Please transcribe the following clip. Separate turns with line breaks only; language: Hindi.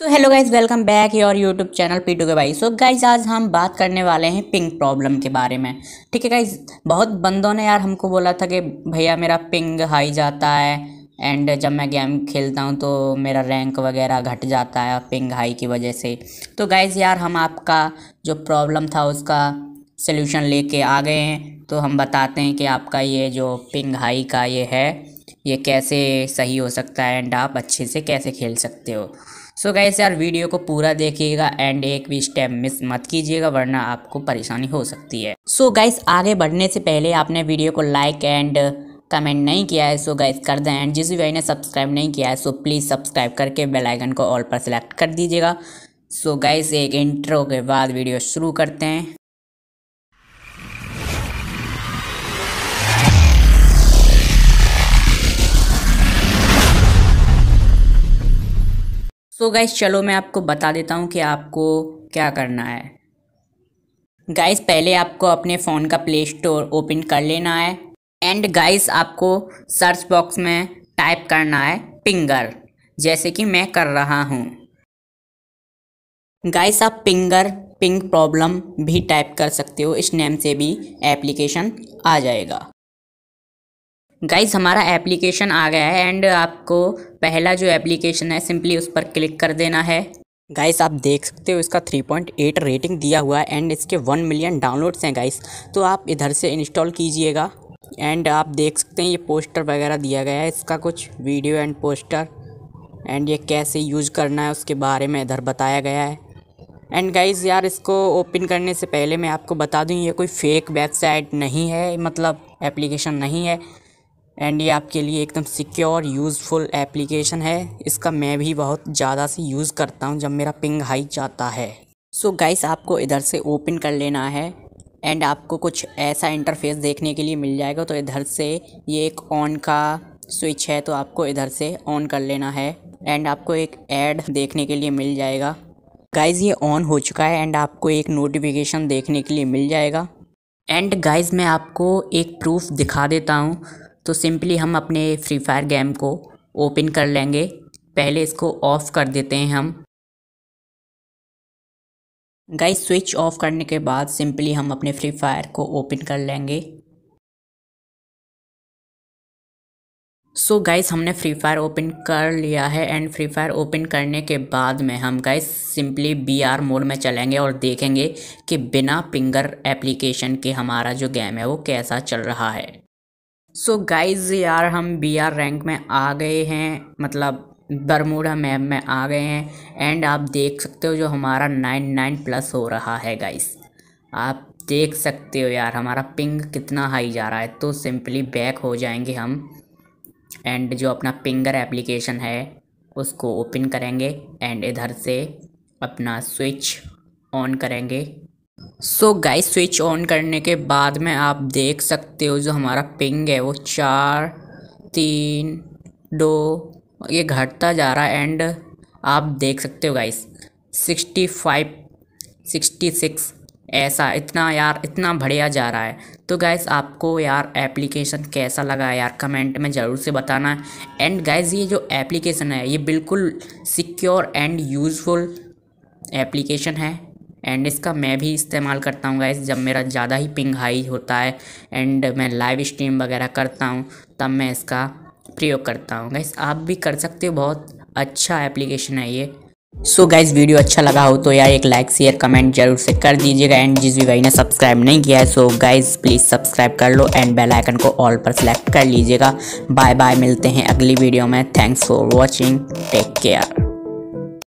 तो hello guys welcome back your YouTube channel पीटू के भाई सो so गाइज आज हम बात करने वाले हैं पिंग प्रॉब्लम के बारे में ठीक है गाइज बहुत बंदों ने यार हमको बोला था कि भैया मेरा पिंग हाई जाता है एंड जब मैं गेम खेलता हूँ तो मेरा रैंक वगैरह घट जाता है पिंग हाई की वजह से तो गाइज यार हम आपका जो प्रॉब्लम था उसका ले कर आ गए हैं तो हम बताते हैं कि आपका ये जो पिंग हाई का ये है ये कैसे सही हो सकता है एंड आप अच्छे से कैसे खेल सकते हो सो so गैस यार वीडियो को पूरा देखिएगा एंड एक भी स्टेप मिस मत कीजिएगा वरना आपको परेशानी हो सकती है सो so गैस आगे बढ़ने से पहले आपने वीडियो को लाइक एंड कमेंट नहीं किया है सो गाइस कर दें एंड जिस भी भाई ने सब्सक्राइब नहीं किया है सो प्लीज़ सब्सक्राइब करके बेल आइकन को ऑल पर सेलेक्ट कर दीजिएगा सो गैस एक इंट्रो के बाद वीडियो शुरू करते हैं सो so गाइस चलो मैं आपको बता देता हूँ कि आपको क्या करना है गाइस पहले आपको अपने फ़ोन का प्ले स्टोर ओपन कर लेना है एंड गाइस आपको सर्च बॉक्स में टाइप करना है पिंगर जैसे कि मैं कर रहा हूँ गाइस आप पिंगर पिंग प्रॉब्लम भी टाइप कर सकते हो इस नेम से भी एप्लीकेशन आ जाएगा गाइज हमारा एप्लीकेशन आ गया है एंड आपको पहला जो एप्लीकेशन है सिंपली उस पर क्लिक कर देना है गाइस आप देख सकते हो इसका 3.8 रेटिंग दिया हुआ है एंड इसके 1 मिलियन डाउनलोड्स हैं गाइस तो आप इधर से इंस्टॉल कीजिएगा एंड आप देख सकते हैं ये पोस्टर वगैरह दिया गया है इसका कुछ वीडियो एंड पोस्टर एंड ये कैसे यूज़ करना है उसके बारे में इधर बताया गया है एंड गाइज़ यार इसको ओपन करने से पहले मैं आपको बता दूँ ये कोई फेक वेबसाइट नहीं है मतलब एप्लीकेशन नहीं है एंड ये आपके लिए एकदम सिक्योर यूज़फुल एप्लीकेशन है इसका मैं भी बहुत ज़्यादा से यूज़ करता हूँ जब मेरा पिंग हाई जाता है सो so गाइस आपको इधर से ओपन कर लेना है एंड आपको कुछ ऐसा इंटरफेस देखने के लिए मिल जाएगा तो इधर से ये एक ऑन का स्विच है तो आपको इधर से ऑन कर लेना है एंड आपको एक एड देखने के लिए मिल जाएगा गाइज़ ये ऑन हो चुका है एंड आपको एक नोटिफिकेशन देखने के लिए मिल जाएगा एंड गाइज़ मैं आपको एक प्रूफ दिखा देता हूँ तो सिंपली हम अपने फ्री फायर गेम को ओपन कर लेंगे पहले इसको ऑफ़ कर देते हैं हम गाइस स्विच ऑफ करने के बाद सिंपली हम अपने फ्री फायर को ओपन कर लेंगे सो so गाइस हमने फ्री फायर ओपन कर लिया है एंड फ्री फायर ओपन करने के बाद में हम guys simply B R mode में चलेंगे और देखेंगे कि बिना पिंगर एप्लीकेशन के हमारा जो गेम है वो कैसा चल रहा है सो so गाइज यार हम बी आर रैंक में आ गए हैं मतलब बरमूडा मैप में आ गए हैं एंड आप देख सकते हो जो हमारा नाइन नाइन प्लस हो रहा है गाइस आप देख सकते हो यार हमारा पिंग कितना हाई जा रहा है तो सिंपली बैक हो जाएंगे हम एंड जो अपना पिंगर एप्लीकेशन है उसको ओपन करेंगे एंड इधर से अपना स्विच ऑन करेंगे सो गाइस स्विच ऑन करने के बाद में आप देख सकते हो जो हमारा पिंग है वो चार तीन दो ये घटता जा रहा है एंड आप देख सकते हो guys sixty five sixty six ऐसा इतना यार इतना बढ़िया जा रहा है तो गाइस आपको यार एप्लीकेशन कैसा लगा यार कमेंट में ज़रूर से बताना एंड गाइस ये जो एप्लीकेशन है ये बिल्कुल सिक्योर एंड यूज़फुल एप्लीकेशन है एंड इसका मैं भी इस्तेमाल करता हूँ गाइस जब मेरा ज़्यादा ही पिंग हाई होता है एंड मैं लाइव स्ट्रीम वगैरह करता हूँ तब मैं इसका प्रयोग करता हूँ गाइस आप भी कर सकते हो बहुत अच्छा एप्लीकेशन है ये सो so गाइज वीडियो अच्छा लगा हो तो यार एक लाइक शेयर कमेंट जरूर से कर दीजिएगा एंड जिस भी भाई ने सब्सक्राइब नहीं किया है सो गाइज प्लीज़ सब्सक्राइब कर लो एंड बेल आइकन को ऑल पर सेलेक्ट कर लीजिएगा बाय बाय मिलते हैं अगली वीडियो में thanks for watching take care